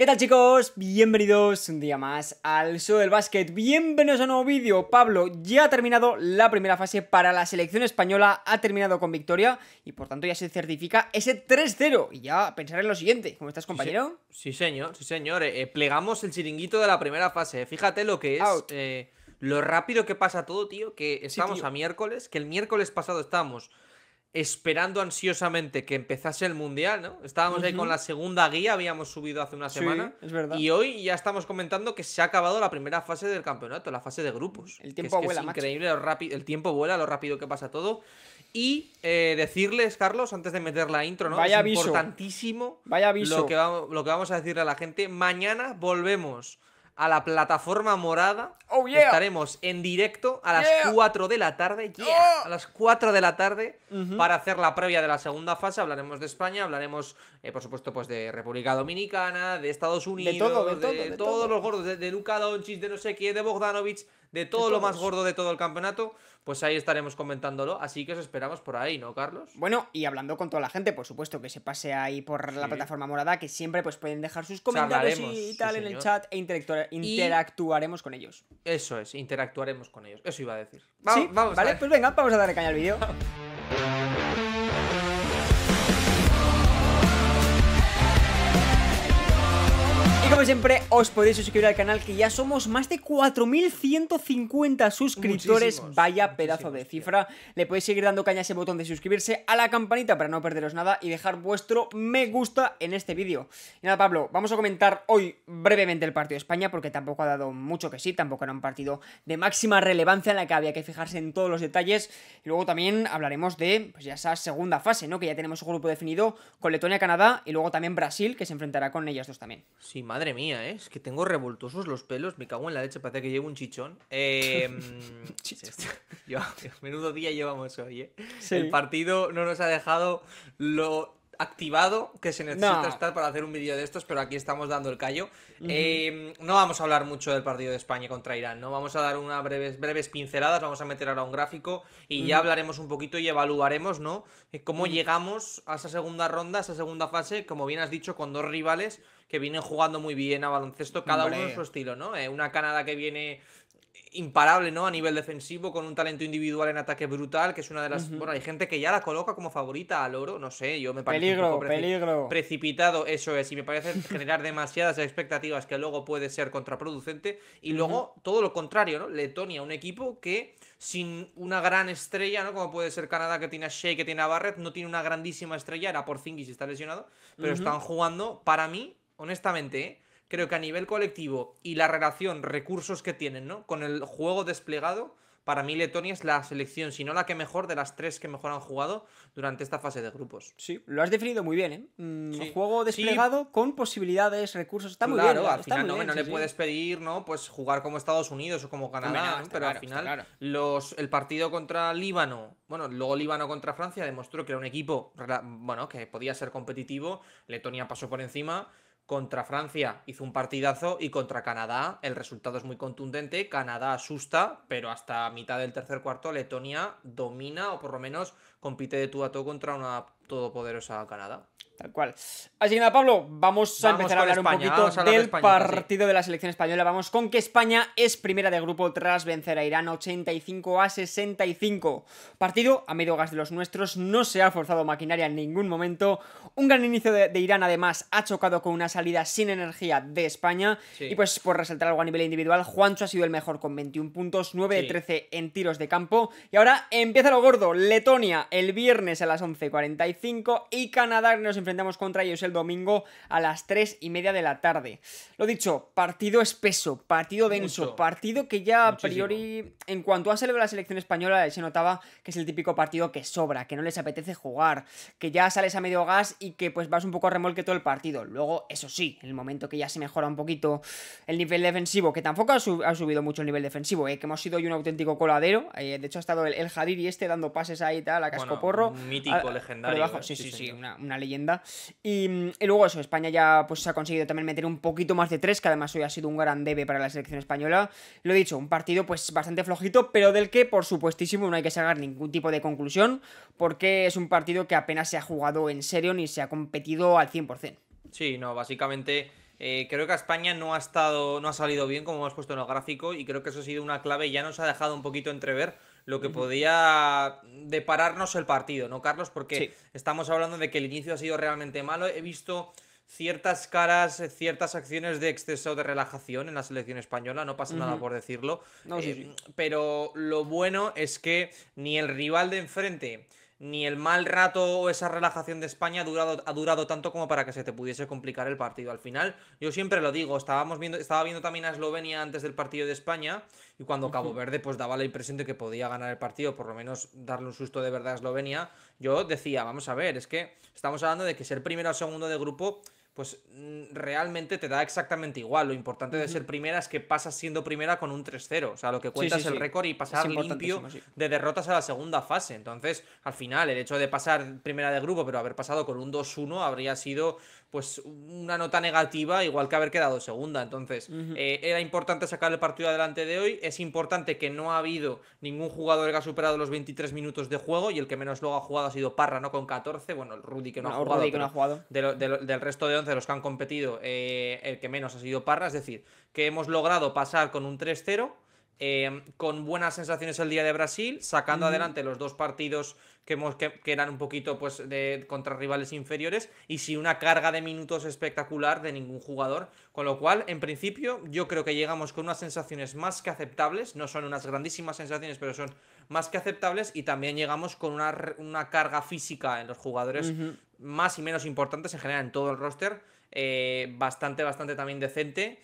¿Qué tal chicos? Bienvenidos un día más al show del básquet. Bienvenidos a un nuevo vídeo. Pablo ya ha terminado la primera fase para la selección española, ha terminado con victoria y por tanto ya se certifica ese 3-0. Y ya pensar en lo siguiente. ¿Cómo estás compañero? Sí, señor, sí señor. Eh, eh, plegamos el chiringuito de la primera fase. Fíjate lo que es... Eh, lo rápido que pasa todo, tío, que estamos a miércoles, que el miércoles pasado estamos esperando ansiosamente que empezase el mundial, ¿no? Estábamos ahí con la segunda guía, habíamos subido hace una semana. es verdad. Y hoy ya estamos comentando que se ha acabado la primera fase del campeonato, la fase de grupos. El tiempo vuela, que es increíble lo rápido, el tiempo vuela, lo rápido que pasa todo. Y eh, decirles, Carlos, antes de meter la intro, ¿no? Vaya es importantísimo Vaya Lo, que vamos, lo que vamos a decirle a la gente. Mañana volvemos a la plataforma morada. Oh, Estaremos en directo a las 4 de la tarde. Oh. A las 4 de la tarde para hacer la previa de la segunda fase. Hablaremos de España, hablaremos, eh, por supuesto, pues de República Dominicana, de Estados Unidos, de, todos los gordos, de, Luka Doncic, de no sé quién, de Bogdanovich de todo lo más gordo de todo el campeonato, pues ahí estaremos comentándolo. Así que os esperamos por ahí, ¿no, Carlos? Bueno, y hablando con toda la gente, por supuesto, que se pase ahí por la plataforma morada, que siempre pues pueden dejar sus comentarios y, tal en el chat e interactuaremos con ellos. Eso es, interactuaremos con ellos. Eso iba a decir. Vale, pues venga, vamos a darle caña al vídeo. como siempre, os podéis suscribir al canal que ya somos más de 4.150 suscriptores. Vaya pedazo de cifra. Le podéis seguir dando caña a ese botón de suscribirse, a la campanita para no perderos nada y dejar vuestro me gusta en este vídeo. Y nada, Pablo, vamos a comentar hoy brevemente el partido de España porque tampoco ha dado mucho que sí, tampoco era un partido de máxima relevancia en la que había que fijarse en todos los detalles. Y luego también hablaremos de pues, ya esa segunda fase, ¿no? Que ya tenemos un grupo definido con Letonia, Canadá y luego también Brasil que se enfrentará con ellas dos también. Sí, Madre mía, ¿eh? es que tengo revoltosos los pelos, me cago en la leche, parece que llevo un chichón. Em, menudo día llevamos hoy, ¿eh? El partido no nos ha dejado lo activado que se necesita estar para hacer un vídeo de estos, pero aquí estamos dando el callo. Em, no vamos a hablar mucho del partido de España contra Irán, ¿no? Vamos a dar unas breves, breves pinceladas, vamos a meter ahora un gráfico y ya hablaremos un poquito y evaluaremos, ¿no? Eh, cómo llegamos a esa segunda ronda, a esa segunda fase, como bien has dicho, con dos rivales que vienen jugando muy bien a baloncesto, cada uno en su estilo, ¿no? Eh, una Canadá que viene imparable, ¿no? A nivel defensivo, con un talento individual en ataque brutal, que es una de las. Bueno, hay gente que ya la coloca como favorita al oro, no sé, yo me parece. Peligro, peligro. Precipitado, eso es, y me parece generar demasiadas expectativas que luego puede ser contraproducente. Y luego, todo lo contrario, ¿no? Letonia, un equipo que sin una gran estrella, ¿no? Como puede ser Canadá, que tiene a Shea, que tiene a Barrett, no tiene una grandísima estrella, era por Zingis y está lesionado, pero están jugando, para mí, honestamente, creo que a nivel colectivo y la relación, recursos que tienen, ¿no? Con el juego desplegado, para mí Letonia es la selección, si no la que mejor, de las tres que mejor han jugado durante esta fase de grupos. Sí, lo has definido muy bien, ¿eh? Mm, juego desplegado con posibilidades, recursos, está claro, ¿eh? muy bien. al final no, le puedes pedir, ¿no? Pues jugar como Estados Unidos o como Canadá, pero al final los, el partido contra Líbano, bueno, luego Líbano contra Francia demostró que era un equipo, bueno, que podía ser competitivo, Letonia pasó por encima contra Francia hizo un partidazo y contra Canadá el resultado es muy contundente. Canadá asusta, pero hasta mitad del tercer cuarto Letonia domina o por lo menos compite de tú a tú contra una todopoderosa Canadá. Tal cual. Así que nada, Pablo, vamos, a empezar a hablar un poquito del partido de la selección española. Vamos con que España es primera de grupo tras vencer a Irán 85 a 65. Partido a medio gas de los nuestros, no se ha forzado maquinaria en ningún momento. Un gran inicio de, Irán además ha chocado con una salida sin energía de España. Y pues por resaltar algo a nivel individual, Juancho ha sido el mejor con 21 puntos, 9 de 13 en tiros de campo. Y ahora empieza lo gordo, Letonia el viernes a las 11.45 y Canadá nos enfrenta enfrentamos contra ellos el domingo a las 3 y media de la tarde. Lo dicho, partido espeso, partido denso, partido que ya a priori, en cuanto ha salido la selección española, se notaba que es el típico partido que sobra, que no les apetece jugar, que ya sales a medio gas y que pues vas un poco a remolque todo el partido. Luego, eso sí, el momento que ya se mejora un poquito el nivel defensivo, que tampoco ha, subido mucho el nivel defensivo, eh, que hemos sido hoy un auténtico coladero. Eh, de hecho, ha estado el, Jadir y este dando pases ahí y tal, a cascoporro. mítico, legendario. Eh, sí, sí, sí, una leyenda. Mm, y, luego eso, España ya pues ha conseguido también meter un poquito más de tres, que además hoy ha sido un gran debe para la selección española. Lo he dicho, un partido pues bastante flojito, pero del que por supuestísimo no hay que sacar ningún tipo de conclusión, porque es un partido que apenas se ha jugado en serio ni se ha competido al 100%. Sí, no, básicamente... Eh, creo que a España no ha estado, no ha salido bien como hemos puesto en el gráfico y creo que eso ha sido una clave y ya nos ha dejado un poquito entrever lo que podía depararnos el partido, ¿no, Carlos? Porque estamos hablando de que el inicio ha sido realmente malo. He visto ciertas caras, ciertas acciones de exceso de relajación en la selección española, no pasa nada por decirlo. Eh, pero lo bueno es que ni el rival de enfrente ni el mal rato o esa relajación de España ha durado, tanto como para que se te pudiese complicar el partido. Al final, yo siempre lo digo, estábamos viendo, estaba viendo también a Eslovenia antes del partido de España y cuando Cabo Verde pues daba la impresión de que podía ganar el partido, por lo menos darle un susto de verdad a Eslovenia, yo decía, vamos a ver, es que estamos hablando de que ser primero o segundo de grupo pues mm, realmente te da exactamente igual. Lo importante de ser primera es que pasas siendo primera con un 3-0. O sea, lo que cuenta es el récord y pasar limpio de derrotas a la segunda fase. Entonces, al final, el hecho de pasar primera de grupo, pero haber pasado con un 2-1 habría sido pues una nota negativa, igual que haber quedado segunda. Entonces, eh, era importante sacar el partido adelante de hoy. Es importante que no ha habido ningún jugador que ha superado los 23 minutos de juego y el que menos luego ha jugado ha sido Parra, ¿no? Con 14. Bueno, el Rudy que no, ha jugado. ha del resto de 11 los que han competido, eh, el que menos ha sido Parra. Es decir, que hemos logrado pasar con un 3-0 Em, con buenas sensaciones el día de Brasil, sacando adelante los dos partidos que, hemos, que, eran un poquito pues, de, contra rivales inferiores y sin una carga de minutos espectacular de ningún jugador. Con lo cual, en principio, yo creo que llegamos con unas sensaciones más que aceptables, no son unas grandísimas sensaciones, pero son más que aceptables y también llegamos con una, una carga física en los jugadores más y menos importantes en general en todo el roster, eh, bastante, bastante también decente.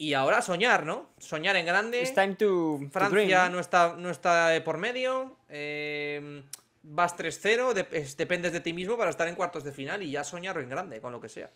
Y ahora soñar, ¿no? Soñar en grande. time to, Francia no, está, no está por medio. Eh, vas 3-0, dependes de ti mismo para estar en cuartos de final y ya soñar en grande, con lo que sea.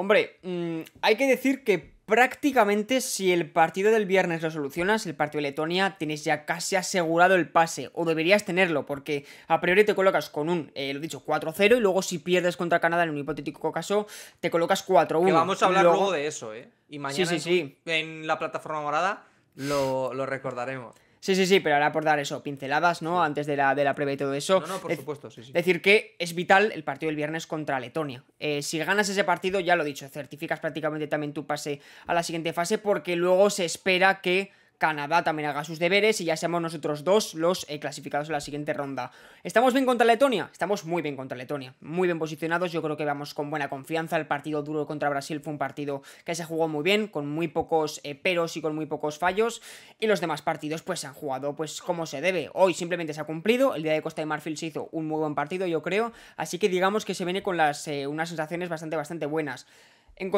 Hombre, mm, hay que decir que prácticamente si el partido del viernes lo solucionas, el partido de Letonia, tienes ya casi asegurado el pase, o deberías tenerlo, porque a priori te colocas con un, eh, lo dicho, 4-0, y luego si pierdes contra Canadá en un hipotético caso, te colocas 4-1. vamos a hablar luego... de eso, ¿eh? Y mañana sí, sí. en la plataforma morada lo recordaremos. Sí, sí, sí, pero ahora por dar eso, pinceladas, ¿no? Antes de la, de la previa y todo eso. No, no, por supuesto, sí, sí. Decir que es vital el partido del viernes contra Letonia. Eh, si ganas ese partido, ya lo he dicho, certificas prácticamente también tu pase a la siguiente fase porque luego se espera que Canadá también haga sus deberes y ya seamos nosotros dos los eh, clasificados en la siguiente ronda. ¿Estamos bien contra Letonia? Estamos muy bien contra Letonia, muy bien posicionados, yo creo que vamos con buena confianza, el partido duro contra Brasil fue un partido que se jugó muy bien, con muy pocos eh, peros y con muy pocos fallos, y los demás partidos pues se han jugado pues como se debe, hoy simplemente se ha cumplido, el día de Costa de Marfil se hizo un muy buen partido yo creo, así que digamos que se viene con eh, unas sensaciones bastante bastante buenas. en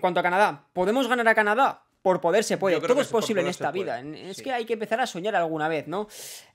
cuanto a Canadá, ¿podemos ganar a Canadá? por poder se puede. Todo es posible en esta vida. Es que hay que empezar a soñar alguna vez, ¿no?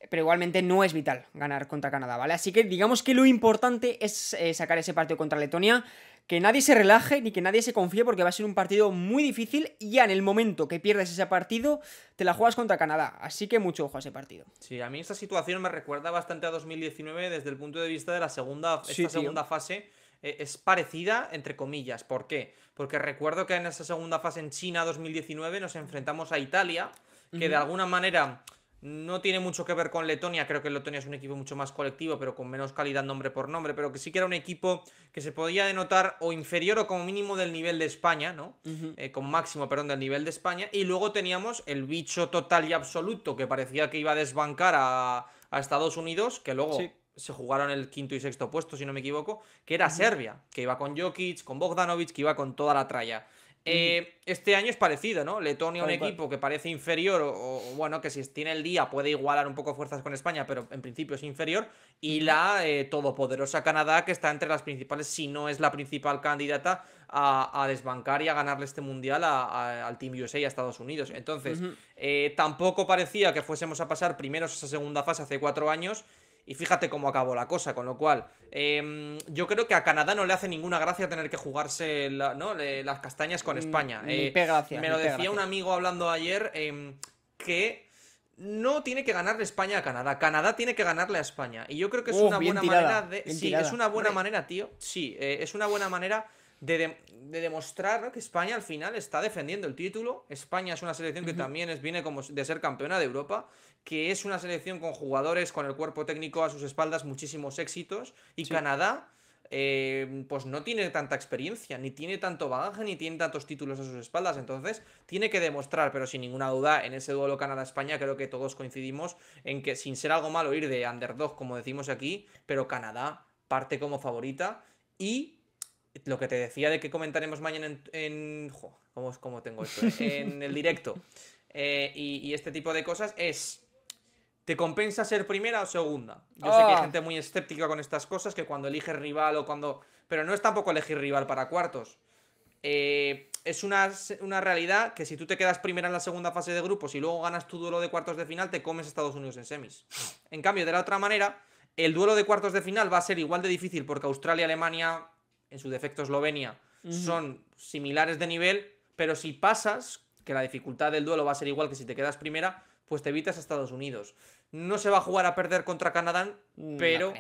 Pero igualmente no es vital ganar contra Canadá, ¿vale? Así que digamos que lo importante es eh, sacar ese partido contra Letonia. Que nadie se relaje ni que nadie se confíe porque va a ser un partido muy difícil y ya en el momento que pierdes ese partido te la juegas contra Canadá. Así que mucho ojo a ese partido. Sí, a mí esta situación me recuerda bastante a 2019 desde el punto de vista de la segunda, esta segunda fase e-, es parecida, entre comillas. ¿Por qué? Porque recuerdo que en esa segunda fase en China 2019 nos enfrentamos a Italia, que de alguna manera no tiene mucho que ver con Letonia, creo que Letonia es un equipo mucho más colectivo, pero con menos calidad nombre por nombre, pero que sí que era un equipo que se podía denotar o inferior o como mínimo del nivel de España, ¿no? Eh, con máximo, perdón, del nivel de España. Y luego teníamos el bicho total y absoluto que parecía que iba a desbancar a, Estados Unidos, que luego se jugaron el quinto y sexto puesto, si no me equivoco, que era Serbia, que iba con Jokic, con Bogdanovic, que iba con toda la tralla. Eh, este año es parecido, ¿no? Letonia, un equipo que parece inferior, o, bueno, que si tiene el día puede igualar un poco fuerzas con España, pero en principio es inferior. Y la eh, todopoderosa Canadá, que está entre las principales, si no es la principal candidata a, desbancar y a ganarle este mundial al Team USA y a Estados Unidos. Entonces, eh, tampoco parecía que fuésemos a pasar primeros esa segunda fase hace cuatro años y fíjate cómo acabó la cosa, con lo cual em, yo creo que a Canadá no le hace ninguna gracia tener que jugarse las castañas con mm, España. Eh, me lo decía un amigo hablando ayer em, que no tiene que ganarle España a Canadá, Canadá tiene que ganarle a España y yo creo que es una buena manera de... Sí, eh, es una buena manera, tío. Sí, es una buena manera de, demostrar que España al final está defendiendo el título. España es una selección que también viene como de ser campeona de Europa, que es una selección con jugadores, con el cuerpo técnico a sus espaldas, muchísimos éxitos. Y Canadá, em, pues no tiene tanta experiencia, ni tiene tanto bagaje, ni tiene tantos títulos a sus espaldas. Entonces, tiene que demostrar, pero sin ninguna duda, en ese duelo Canadá-España, creo que todos coincidimos en que, sin ser algo malo, ir de underdog, como decimos aquí, pero Canadá parte como favorita y lo que te decía de que comentaremos mañana en. ¿cómo, tengo esto? En el directo. Eh, y, este tipo de cosas es. ¿Te compensa ser primera o segunda? Yo sé que hay ah. gente muy escéptica con estas cosas, que cuando eliges rival o cuando. Pero no es tampoco elegir rival para cuartos. Eh, es una, una, realidad que si tú te quedas primera en la segunda fase de grupos y luego ganas tu duelo de cuartos de final, te comes Estados Unidos en semis. En cambio, de la otra manera, el duelo de cuartos de final va a ser igual de difícil porque Australia, Alemania, en su defecto Eslovenia, son similares de nivel, pero si pasas, que la dificultad del duelo va a ser igual que si te quedas primera, pues te evitas a Estados Unidos. No se va a jugar a perder contra Canadá, pero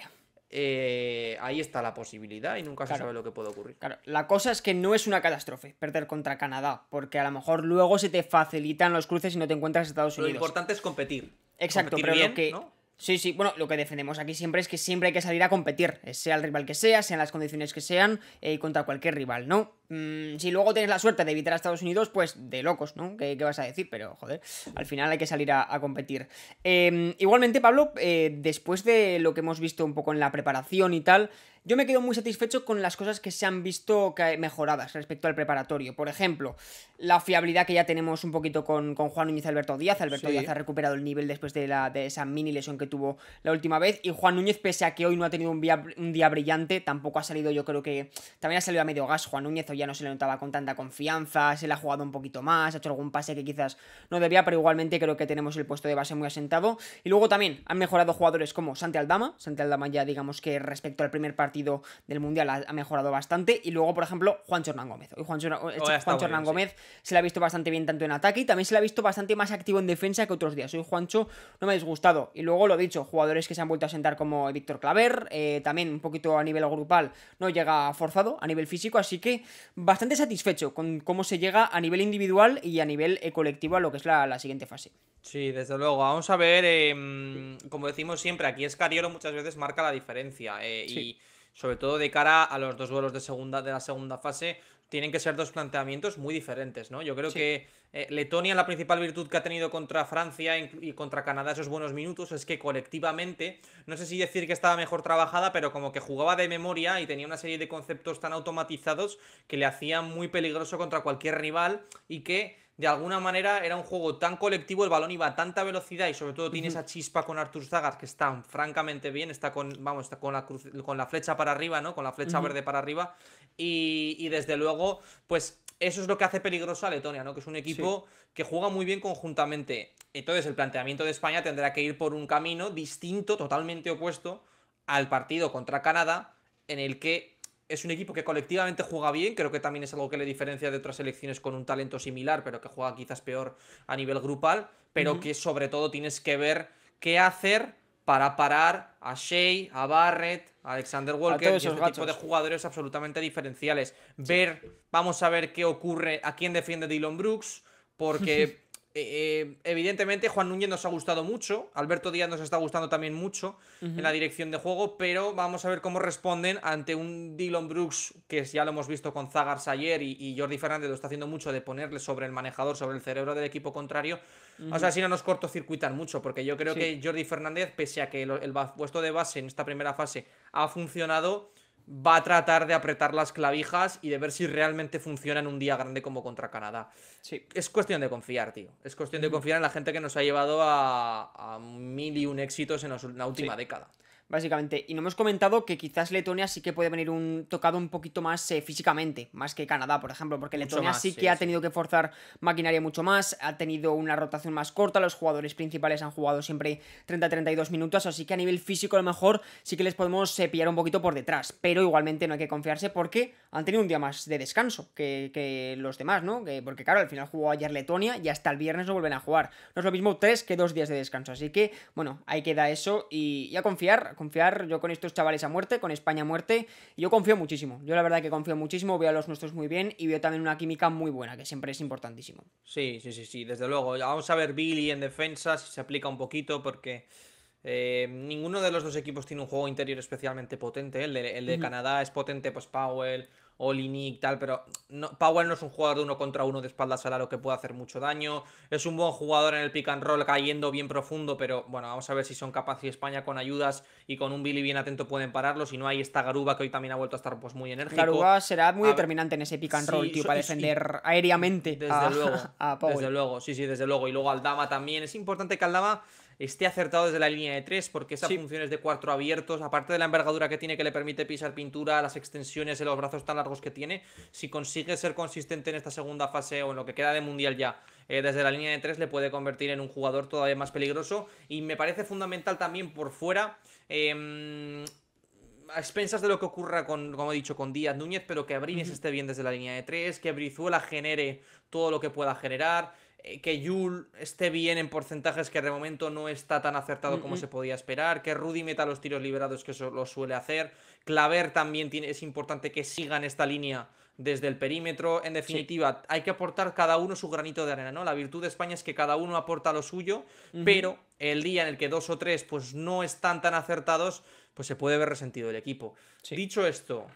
eh, ahí está la posibilidad y nunca se sabe lo que puede ocurrir. Claro, la cosa es que no es una catástrofe perder contra Canadá, porque a lo mejor luego se te facilitan los cruces y no te encuentras a Estados Unidos. Lo importante es competir. Exacto, pero lo que, Sí, sí, bueno, lo que defendemos aquí siempre es que siempre hay que salir a competir, eh, sea el rival que sea, sean las condiciones que sean, eh, contra cualquier rival, ¿no? Mm, si luego tienes la suerte de evitar a Estados Unidos, pues de locos, ¿no? ¿Qué, vas a decir? Pero joder, al final hay que salir a, competir. Em, igualmente, Pablo, eh, después de lo que hemos visto un poco en la preparación y tal, yo me quedo muy satisfecho con las cosas que se han visto mejoradas respecto al preparatorio. Por ejemplo, la fiabilidad que ya tenemos un poquito con, con Juan Núñez Alberto Díaz. Alberto Díaz ha recuperado el nivel después de, la, de esa mini lesión que tuvo la última vez. Y Juan Núñez, pese a que hoy no ha tenido un día, brillante, tampoco ha salido, yo creo que también ha salido a medio gas Juan Núñez no se le notaba con tanta confianza, se le ha jugado un poquito más, ha hecho algún pase que quizás no debía, pero igualmente creo que tenemos el puesto de base muy asentado. Y luego también han mejorado jugadores como Santi Aldama, Santi Aldama ya digamos que respecto al primer partido del Mundial ha, mejorado bastante, y luego por ejemplo Juan Chornán Gómez. Juancho oh, eh, Juan, Gómez se le ha visto bastante bien tanto en ataque y también se le ha visto bastante más activo en defensa que otros días. Hoy Juancho no me ha disgustado. Y luego lo dicho, jugadores que se han vuelto a sentar como Víctor Claver, eh, también un poquito a nivel grupal no llega forzado a nivel físico, así que bastante satisfecho con cómo se llega a nivel individual y a nivel eh, colectivo a lo que es la, siguiente fase. Sí, desde luego. Vamos a ver, em, como decimos siempre, aquí Escariolo muchas veces marca la diferencia. Eh, y sobre todo de cara a los dos vuelos de segunda de la segunda fase, tienen que ser dos planteamientos muy diferentes, ¿no? Yo creo que eh, Letonia la principal virtud que ha tenido contra Francia y contra Canadá esos buenos minutos es que colectivamente, no sé si decir que estaba mejor trabajada, pero como que jugaba de memoria y tenía una serie de conceptos tan automatizados que le hacían muy peligroso contra cualquier rival y que de alguna manera era un juego tan colectivo, el balón iba a tanta velocidad y sobre todo tiene esa chispa con Artur Zagas que está francamente bien, está con, vamos, está con la, con la flecha para arriba, ¿no? Con la flecha verde para arriba y, desde luego, pues eso es lo que hace peligroso a Letonia, ¿no? Que es un equipo que juega muy bien conjuntamente. Entonces el planteamiento de España tendrá que ir por un camino distinto, totalmente opuesto al partido contra Canadá, en el que es un equipo que colectivamente juega bien, creo que también es algo que le diferencia de otras selecciones con un talento similar, pero que juega quizás peor a nivel grupal, pero que sobre todo tienes que ver qué hacer para parar a Shea, a Barrett, a Alexander Walker, que este son tipo de jugadores absolutamente diferenciales. Ver, vamos a ver qué ocurre, a quién defiende Dylan Brooks, porque Eh, evidentemente, Juan Núñez nos ha gustado mucho, Alberto Díaz nos está gustando también mucho en la dirección de juego, pero vamos a ver cómo responden ante un Dylan Brooks, que ya lo hemos visto con Zagars ayer y, Jordi Fernández lo está haciendo mucho de ponerle sobre el manejador, sobre el cerebro del equipo contrario. O sea, si no nos cortocircuitan mucho, porque yo creo que Jordi Fernández, pese a que el, el puesto de base en esta primera fase ha funcionado, va a tratar de apretar las clavijas y de ver si realmente funciona en un día grande como contra Canadá. Sí. Es cuestión de confiar, tío. Es cuestión de confiar en la gente que nos ha llevado a, mil y un éxitos en la última década básicamente. Y no hemos comentado que quizás Letonia sí que puede venir un tocado un poquito más eh, físicamente, más que Canadá, por ejemplo, porque Letonia sí que ha tenido que forzar maquinaria mucho más, ha tenido una rotación más corta, los jugadores principales han jugado siempre 30-32 minutos, así que a nivel físico a lo mejor sí que les podemos eh, pillar un poquito por detrás, pero igualmente no hay que confiarse porque han tenido un día más de descanso que, los demás, ¿no? porque claro, al final jugó ayer Letonia y hasta el viernes no vuelven a jugar. No es lo mismo tres que dos días de descanso, así que bueno, ahí queda eso y, y a confiar confiar. Yo con estos chavales a muerte, con España a muerte. Yo confío muchísimo. Yo la verdad que confío muchísimo, veo a los nuestros muy bien y veo también una química muy buena, que siempre es importantísimo. Sí, sí, sí, sí, desde luego. Vamos a ver Billy en defensa, si se aplica un poquito, porque... Eh, ninguno de los dos equipos tiene un juego interior especialmente potente. El de, Canadá es potente, pues Powell. Olinik tal, pero no, Powell no es un jugador de uno contra uno de espaldas al aro que puede hacer mucho daño. Es un buen jugador en el pick and roll cayendo bien profundo, pero bueno, vamos a ver si son capaces España con ayudas y con un Billy bien atento pueden pararlo. Si no, hay esta Garuba que hoy también ha vuelto a estar pues muy enérgico. Garuba será muy determinante en ese pick and roll, tío, para defender aéreamente. Desde luego. Desde luego, sí, sí, desde luego. Y luego Aldama también. Es importante que Aldama esté acertado desde la línea de tres, porque esa funciones función es de cuatro abiertos, aparte de la envergadura que tiene que le permite pisar pintura, las extensiones de los brazos tan largos que tiene, si consigue ser consistente en esta segunda fase o en lo que queda de Mundial ya, eh, desde la línea de tres le puede convertir en un jugador todavía más peligroso y me parece fundamental también por fuera... Em, a expensas de lo que ocurra con, como he dicho, con Díaz Núñez, pero que Abrines esté bien desde la línea de tres, que Brizuela genere todo lo que pueda generar, eh, que Yul esté bien en porcentajes que de momento no está tan acertado como se podía esperar, que Rudy meta los tiros liberados que eso lo suele hacer, Claver también tiene, es importante que sigan esta línea desde el perímetro, en definitiva, hay que aportar cada uno su granito de arena, ¿no? La virtud de España es que cada uno aporta lo suyo, pero el día en el que dos o tres pues no están tan acertados, pues se puede ver resentido el equipo. Dicho esto,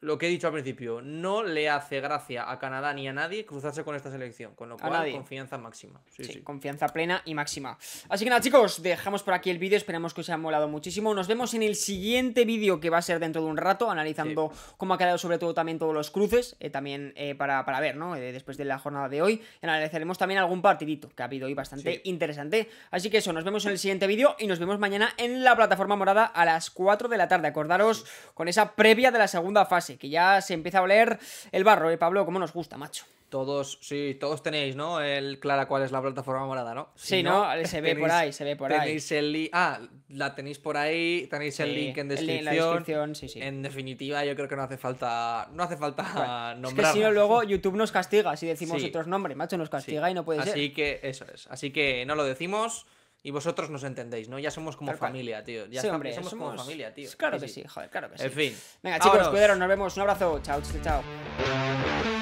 lo que he dicho al principio, no le hace gracia a Canadá ni a nadie cruzarse con esta selección, con lo cual confianza máxima. Sí, confianza plena y máxima. Así que nada, chicos, dejamos por aquí el vídeo, esperemos que os haya molado muchísimo. Nos vemos en el siguiente vídeo que va a ser dentro de un rato, analizando cómo ha quedado sobre todo también todos los cruces, eh, también eh, para, ver, ¿no? Eh, después de la jornada de hoy, analizaremos también algún partidito que ha habido hoy bastante interesante. Así que eso, nos vemos en el siguiente vídeo y nos vemos mañana en la plataforma morada a las 4 de la tarde. Acordaros con esa previa de la segunda fase que ya se empieza a oler el barro, de eh, Pablo? Como nos gusta, macho. Todos, sí, todos tenéis, ¿no? El clara cuál es la plataforma morada, ¿no? Si no, se ve por ahí, se ve por ahí. Tenéis el ah, la tenéis por ahí, tenéis el link en descripción. en sí, sí. En definitiva, yo creo que no hace falta, no hace falta nombrar. que si no, luego YouTube nos castiga si decimos otros nombres, macho, nos castiga y no puede ser. Así que eso es. Así que no lo decimos y vosotros nos entendéis, ¿no? Ya somos como familia, tío. Ya somos, como familia, tío. Claro que sí. joder, claro que sí. En fin. Venga, chicos, cuidaros, nos vemos. Un abrazo. Chao, chao, chao.